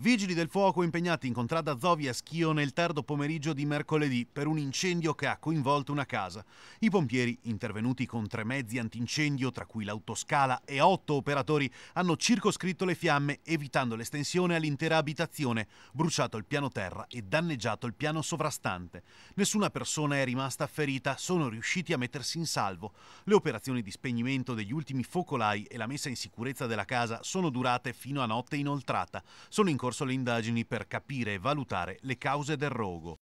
Vigili del fuoco impegnati in contrada Zovia Schio nel tardo pomeriggio di mercoledì per un incendio che ha coinvolto una casa. I pompieri, intervenuti con tre mezzi antincendio, tra cui l'autoscala e otto operatori, hanno circoscritto le fiamme evitando l'estensione all'intera abitazione, bruciato il piano terra e danneggiato il piano sovrastante. Nessuna persona è rimasta ferita, sono riusciti a mettersi in salvo. Le operazioni di spegnimento degli ultimi focolai e la messa in sicurezza della casa sono durate fino a notte inoltrata. Sono in corso le indagini per capire e valutare le cause del rogo.